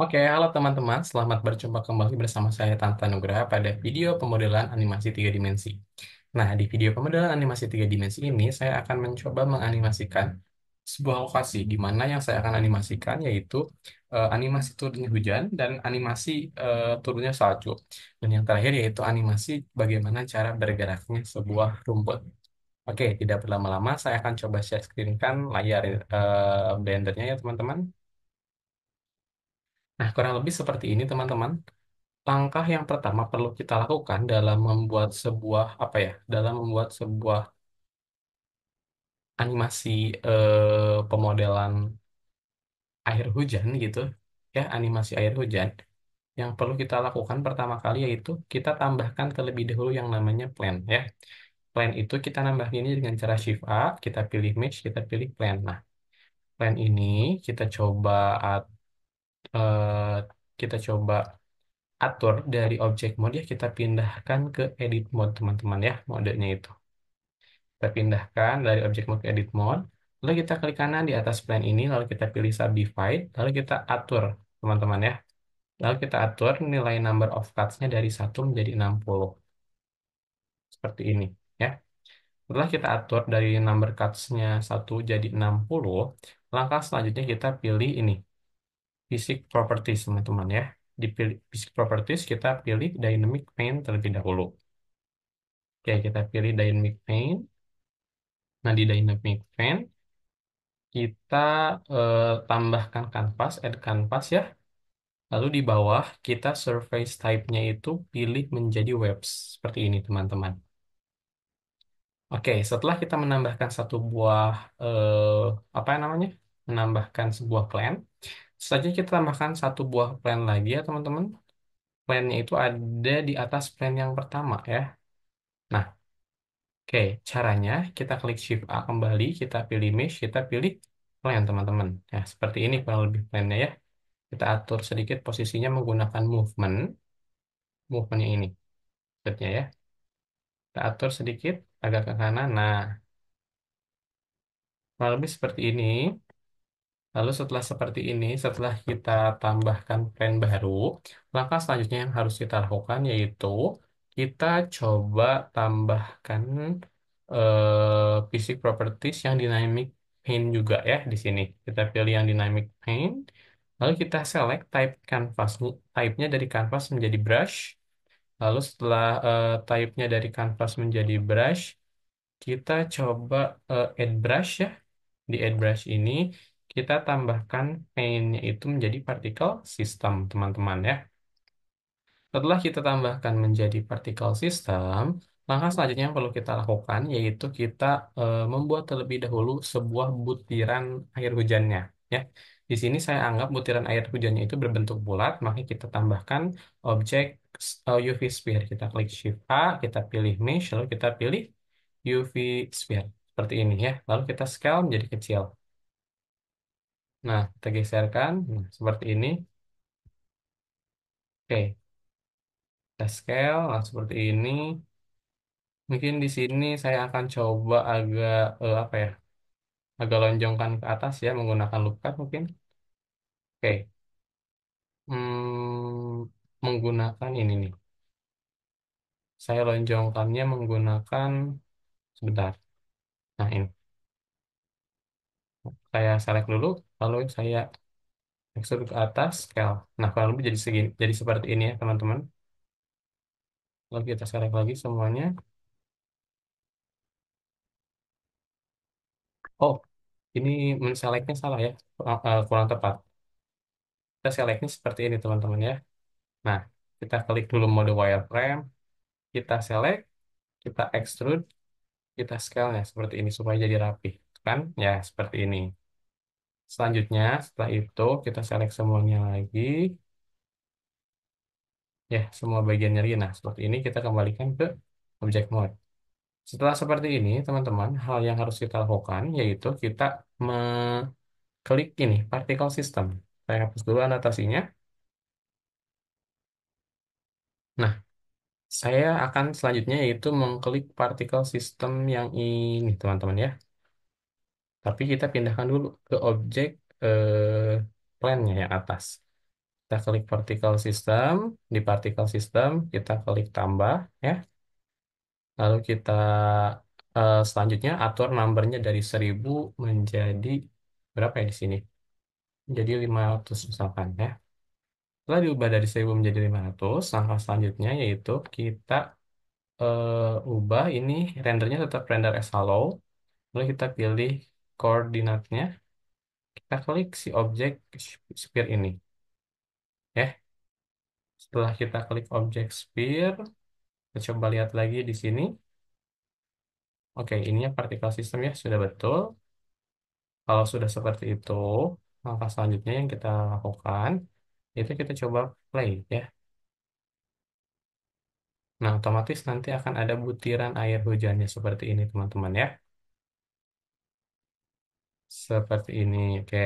Oke, halo teman-teman. Selamat berjumpa kembali bersama saya Tanta Nugraha pada video pemodelan animasi tiga dimensi. Nah, di video pemodelan animasi tiga dimensi ini, saya akan mencoba menganimasikan sebuah lokasi di mana yang saya akan animasikan yaitu eh, animasi turunnya hujan dan animasi eh, turunnya salju. Dan yang terakhir yaitu animasi bagaimana cara bergeraknya sebuah rumput. Oke, tidak berlama-lama saya akan coba share screen-kan layar eh, blendernya ya teman-teman. Nah, kurang lebih seperti ini, teman-teman. Langkah yang pertama perlu kita lakukan dalam membuat sebuah apa ya, dalam membuat sebuah animasi eh, pemodelan air hujan gitu, ya, animasi air hujan. Yang perlu kita lakukan pertama kali yaitu kita tambahkan terlebih dahulu yang namanya plan, ya. Plan itu kita nambah ini dengan cara shift A, kita pilih mesh, kita pilih plan. Nah, plan ini kita coba at uh, kita coba atur dari objek mode ya kita pindahkan ke edit mode teman-teman ya modenya itu kita pindahkan dari objek mode ke edit mode lalu kita klik kanan di atas plan ini lalu kita pilih subdivide lalu kita atur teman-teman ya lalu kita atur nilai number of cuts-nya dari 1 menjadi 60 seperti ini ya setelah kita atur dari number cuts-nya 1 jadi 60 langkah selanjutnya kita pilih ini basic properties teman-teman ya. Di basic properties kita pilih dynamic main terlebih dahulu. Oke, kita pilih dynamic main. Nah, di dynamic main kita eh, tambahkan kanvas, add canvas ya. Lalu di bawah kita surface type-nya itu pilih menjadi webs seperti ini teman-teman. Oke, setelah kita menambahkan satu buah eh, apa namanya? menambahkan sebuah client saja kita tambahkan satu buah plan lagi ya teman-teman. Plannya itu ada di atas plan yang pertama ya. Nah, oke. Caranya kita klik Shift A kembali, kita pilih Mesh, kita pilih plan teman-teman. Ya seperti ini kurang lebih plannya ya. Kita atur sedikit posisinya menggunakan movement. Movementnya ini. Setnya ya. Kita atur sedikit agak ke kanan. Nah, kurang lebih seperti ini. Lalu setelah seperti ini, setelah kita tambahkan plan baru, langkah selanjutnya yang harus kita lakukan yaitu kita coba tambahkan uh, properties yang dynamic paint juga ya di sini. Kita pilih yang dynamic paint, lalu kita select type canvas, type-nya dari canvas menjadi brush. Lalu setelah uh, type-nya dari canvas menjadi brush, kita coba uh, add brush ya. Di add brush ini kita tambahkan mainnya itu menjadi partikel sistem, teman-teman ya. Setelah kita tambahkan menjadi partikel sistem, langkah selanjutnya yang perlu kita lakukan yaitu kita e, membuat terlebih dahulu sebuah butiran air hujannya. Ya. Di sini saya anggap butiran air hujannya itu berbentuk bulat, maka kita tambahkan objek eh, UV sphere. Kita klik Shift A, kita pilih Mesh, lalu kita pilih UV sphere. Seperti ini ya. Lalu kita scale menjadi kecil. Nah, kita geserkan Nah, seperti ini. Oke, kita scale nah, seperti ini. Mungkin di sini saya akan coba agak eh, apa ya? Agak lonjongkan ke atas ya menggunakan loop cut mungkin. Oke. Hmm, menggunakan ini nih. Saya lonjongkannya menggunakan sebentar. Nah, ini. Saya select dulu lalu saya ekstrud ke atas scale ya, nah kurang lebih jadi segini jadi seperti ini ya teman-teman lalu kita select lagi semuanya oh ini menseleknya salah ya kurang, eh, eh, kurang tepat kita selectnya seperti ini teman-teman ya nah kita klik dulu mode wireframe kita select kita extrude kita scale-nya seperti ini supaya jadi rapi kan ya seperti ini Selanjutnya, setelah itu kita select semuanya lagi. Ya, semua bagiannya ini Nah, seperti ini kita kembalikan ke object mode. Setelah seperti ini, teman-teman, hal yang harus kita lakukan yaitu kita mengklik ini, particle system. Saya hapus dulu anotasinya. Nah, saya akan selanjutnya yaitu mengklik particle system yang ini, teman-teman ya. Tapi kita pindahkan dulu ke objek eh, plan-nya yang atas. Kita klik partikel system, di partikel system kita klik tambah ya. Lalu kita eh, selanjutnya atur numbernya dari 1000 menjadi berapa ya di sini? Jadi 500 misalkan ya. Setelah diubah dari 1000 menjadi 500, langkah selanjutnya yaitu kita uh, ubah ini rendernya tetap render as hello lalu kita pilih koordinatnya kita klik si objek sphere ini ya setelah kita klik objek sphere kita coba lihat lagi di sini oke ininya partikel sistem ya sudah betul kalau sudah seperti itu langkah selanjutnya yang kita lakukan itu kita coba play ya Nah, otomatis nanti akan ada butiran air hujannya seperti ini, teman-teman ya seperti ini. Oke,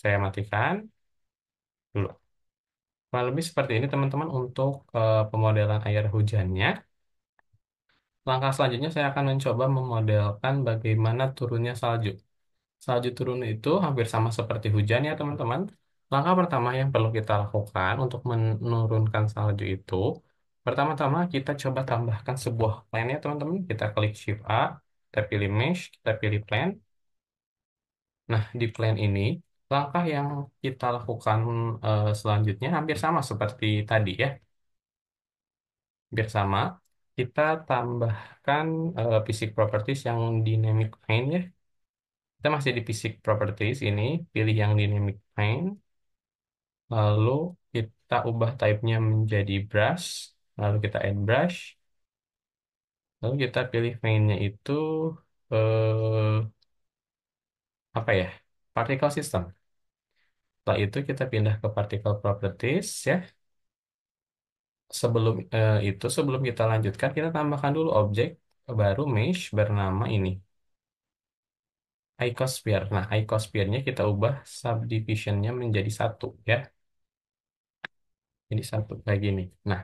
saya matikan dulu. Kurang lebih seperti ini teman-teman untuk uh, pemodelan air hujannya. Langkah selanjutnya saya akan mencoba memodelkan bagaimana turunnya salju. Salju turun itu hampir sama seperti hujan ya teman-teman. Langkah pertama yang perlu kita lakukan untuk menurunkan salju itu, pertama-tama kita coba tambahkan sebuah plan ya teman-teman. Kita klik Shift A, kita pilih Mesh, kita pilih Plan, Nah, di plan ini, langkah yang kita lakukan uh, selanjutnya hampir sama seperti tadi ya. Hampir sama. Kita tambahkan uh, properties yang dynamic paint ya. Kita masih di fisik properties ini, pilih yang dynamic paint Lalu kita ubah type-nya menjadi brush. Lalu kita add brush. Lalu kita pilih pain-nya itu Uh, apa ya? particle system. Setelah itu kita pindah ke particle properties ya. Sebelum eh, itu sebelum kita lanjutkan kita tambahkan dulu objek baru mesh bernama ini. Icosphere. Nah, icosphere-nya kita ubah subdivision-nya menjadi satu ya. Jadi satu kayak gini. Nah,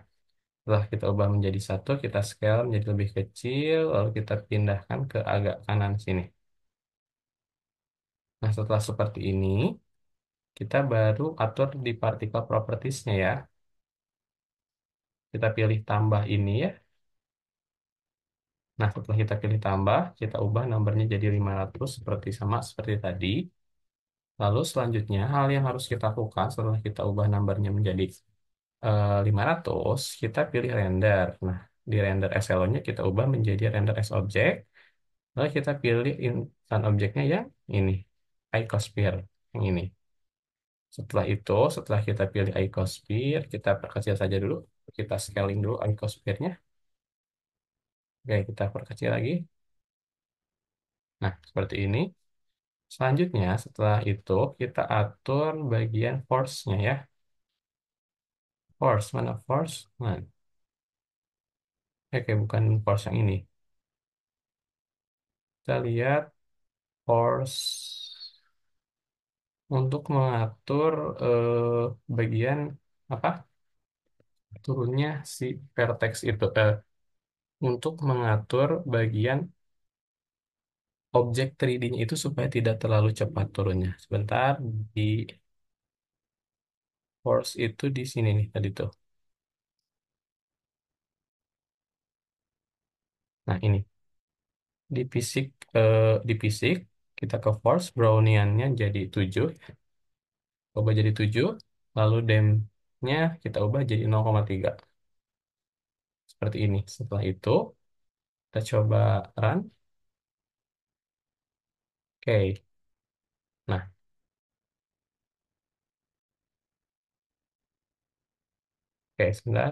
setelah kita ubah menjadi satu, kita scale menjadi lebih kecil, lalu kita pindahkan ke agak kanan sini. Nah, setelah seperti ini, kita baru atur di partikel propertiesnya ya. Kita pilih tambah ini ya. Nah, setelah kita pilih tambah, kita ubah nomornya jadi 500 seperti sama seperti tadi. Lalu selanjutnya, hal yang harus kita lakukan setelah kita ubah nomornya menjadi 500, eh, kita pilih render. Nah, di render SLO-nya kita ubah menjadi render as object. Lalu kita pilih instan objeknya yang ini, icosphere yang ini. Setelah itu, setelah kita pilih icosphere, kita perkecil saja dulu. Kita scaling dulu icosphere-nya. Oke, kita perkecil lagi. Nah, seperti ini. Selanjutnya, setelah itu, kita atur bagian force-nya ya. Force, mana force? Nah. Oke, bukan force yang ini. Kita lihat force untuk mengatur eh, bagian apa turunnya si vertex itu eh, untuk mengatur bagian objek 3D-nya itu supaya tidak terlalu cepat turunnya. Sebentar di force itu di sini nih tadi tuh. Nah, ini. Di fisik eh, di fisik kita ke force, Browniannya jadi 7. Ubah jadi 7, lalu dem-nya kita ubah jadi 0,3. Seperti ini. Setelah itu, kita coba run. Oke. Okay. Nah, Oke, okay, sebentar.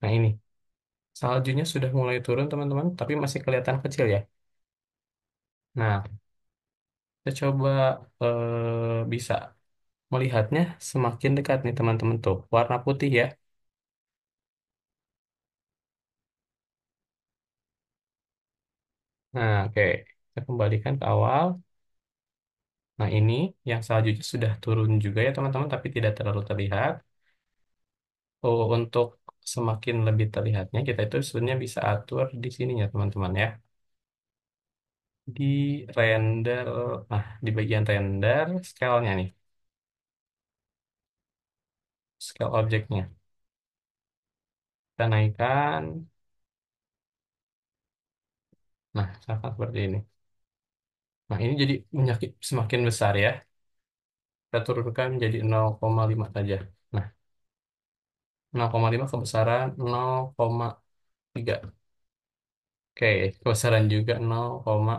Nah, ini. Saljunya sudah mulai turun, teman-teman, tapi masih kelihatan kecil ya. Nah, kita coba eh, bisa melihatnya semakin dekat nih teman-teman tuh. Warna putih ya. Nah, oke. Kita kembalikan ke awal. Nah, ini yang selanjutnya sudah turun juga ya teman-teman, tapi tidak terlalu terlihat. Oh, untuk semakin lebih terlihatnya, kita itu sebenarnya bisa atur di sini ya teman-teman ya di render ah di bagian render scale-nya nih scale objeknya kita naikkan nah sangat seperti ini nah ini jadi menyakit semakin besar ya kita turunkan menjadi 0,5 saja nah 0,5 kebesaran 0,3 oke kebesaran juga 0,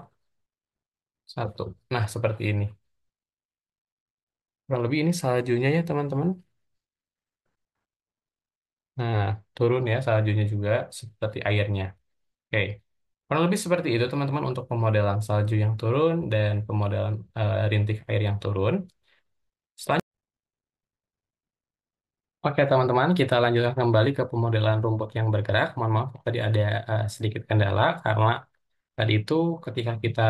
satu. Nah, seperti ini. Kurang lebih ini saljunya ya, teman-teman. Nah, turun ya saljunya juga seperti airnya. Oke. Kurang lebih seperti itu, teman-teman, untuk pemodelan salju yang turun dan pemodelan uh, rintik air yang turun. Oke, teman-teman, kita lanjutkan kembali ke pemodelan rumput yang bergerak. Mohon maaf, tadi ada uh, sedikit kendala karena tadi itu ketika kita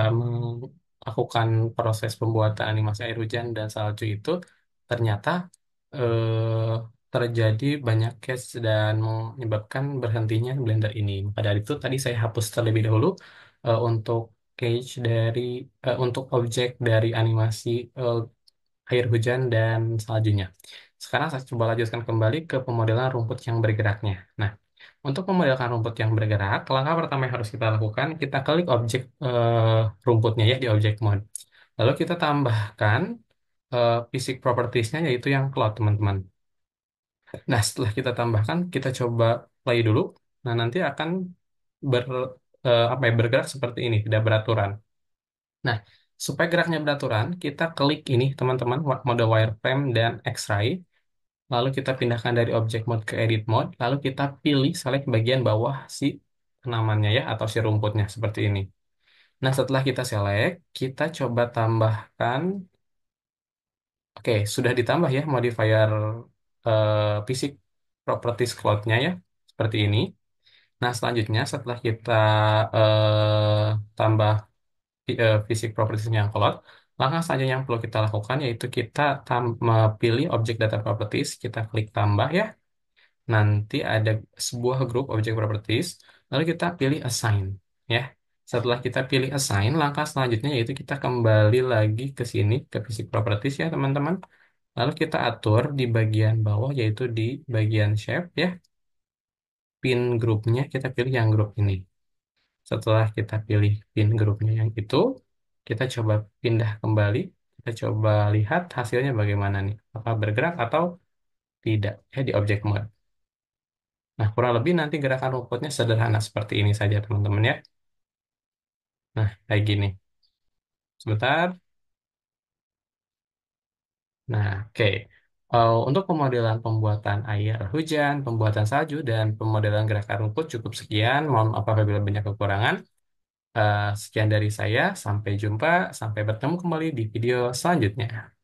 lakukan proses pembuatan animasi air hujan dan salju itu ternyata eh, terjadi banyak case dan menyebabkan berhentinya Blender ini. Maka dari itu tadi saya hapus terlebih dahulu eh, untuk cage dari eh, untuk objek dari animasi eh, air hujan dan saljunya. Sekarang saya coba lanjutkan kembali ke pemodelan rumput yang bergeraknya. Nah, untuk memodelkan rumput yang bergerak, langkah pertama yang harus kita lakukan, kita klik objek eh, rumputnya ya di object mode. Lalu kita tambahkan fisik eh, fisik propertiesnya yaitu yang cloud, teman-teman. Nah, setelah kita tambahkan, kita coba play dulu. Nah, nanti akan ber eh, apa ya, bergerak seperti ini, tidak beraturan. Nah, supaya geraknya beraturan, kita klik ini, teman-teman, mode wireframe dan X-ray. Lalu kita pindahkan dari object mode ke edit mode. Lalu kita pilih select bagian bawah si tanamannya ya atau si rumputnya seperti ini. Nah, setelah kita select, kita coba tambahkan Oke, sudah ditambah ya modifier uh, fisik properties cloud-nya ya seperti ini. Nah, selanjutnya setelah kita uh, tambah eh, fisik properties-nya cloud, Langkah selanjutnya yang perlu kita lakukan yaitu kita pilih objek data properties, kita klik tambah ya. Nanti ada sebuah grup objek properties, lalu kita pilih assign ya. Setelah kita pilih assign, langkah selanjutnya yaitu kita kembali lagi ke sini ke Fisik properties ya teman-teman. Lalu kita atur di bagian bawah yaitu di bagian shape ya. Pin grupnya kita pilih yang grup ini. Setelah kita pilih pin grupnya yang itu, kita coba pindah kembali. Kita coba lihat hasilnya bagaimana nih. apakah bergerak atau tidak. Ya, di objek mode. Nah, kurang lebih nanti gerakan robotnya sederhana seperti ini saja, teman-teman ya. Nah, kayak gini. Sebentar. Nah, oke. Okay. Uh, eh, untuk pemodelan pembuatan air hujan, pembuatan salju, dan pemodelan gerakan rumput cukup sekian. Mohon apabila banyak kekurangan. Eh, sekian dari saya, sampai jumpa, sampai bertemu kembali di video selanjutnya.